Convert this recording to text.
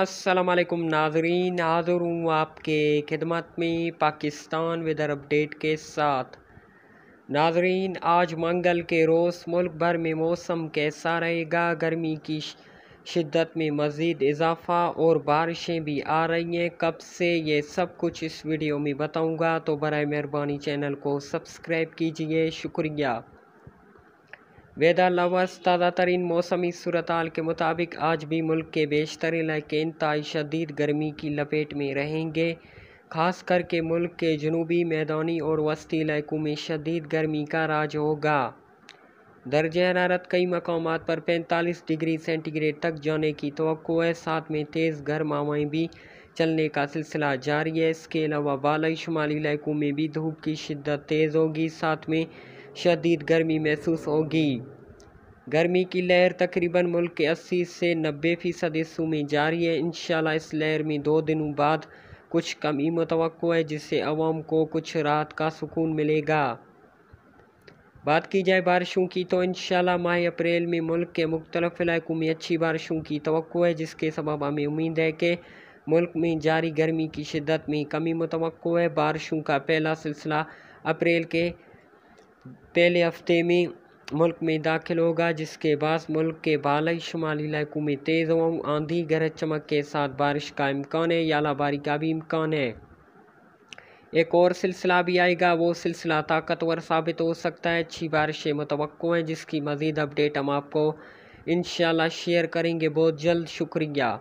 अस्सलाम वालेकुम नाजरीन हाज़िर हूँ आपके खिदमत में पाकिस्तान वेदर अपडेट के साथ नाजरीन आज मंगल के रोज़ मुल्क भर में मौसम कैसा रहेगा गर्मी की शिद्दत में मज़ीद इजाफ़ा और बारिशें भी आ रही हैं कब से ये सब कुछ इस वीडियो में बताऊंगा तो बर मेहरबानी चैनल को सब्सक्राइब कीजिए शुक्रिया वेदर लवर्स ताज़ा तरीन मौसमी सूरत के मुताबिक आज भी मुल्क के बेशतर इलाके इंतहाई शदीद गर्मी की लपेट में रहेंगे खास करके मुल्क के जनूबी मैदानी और वस्ती इलाकों में शदीद गर्मी का राज होगा दर्ज हरारत कई मकाम पर पैंतालीस डिग्री सेंटीग्रेड तक जाने की तो है साथ में तेज़ हवाएँ भी चलने का सिलसिला जारी है इसके अलावा बालई शुमाली इलाकों में भी धूप की शिद्दत तेज़ होगी साथ में शदीद गर्मी महसूस होगी गर्मी की लहर तकरीबन मुल्क के अस्सी से नब्बे फ़ीसद हिस्सों में जारी है इन इस लहर में दो दिनों बाद कुछ कमी मुतव है जिससे आवाम को कुछ राहत का सुकून मिलेगा बात की जाए बारिशों की तो इन माह अप्रैल में मुल्क के मुख्तलफ इलाकों में अच्छी बारिशों की तो है जिसके सबब हमें उम्मीद है कि मुल्क में जारी गर्मी की शिदत में कमी मुतव है बारिशों का पहला सिलसिला अप्रैल के पहले हफ्ते में मुल्क में दाखिल होगा जिसके बाद मुल्क के बालई शुमाली इलाकों में तेज़ हवाओं आंधी गरज चमक के साथ बारिश का इम्कान है यालाबारी का भी इम्कान है एक और सिलसिला भी आएगा वो सिलसिला ताकतवर साबित हो सकता है अच्छी बारिशें मुतव हैं जिसकी मज़ीद अपडेट हम आपको इन शेयर करेंगे बहुत जल्द शुक्रिया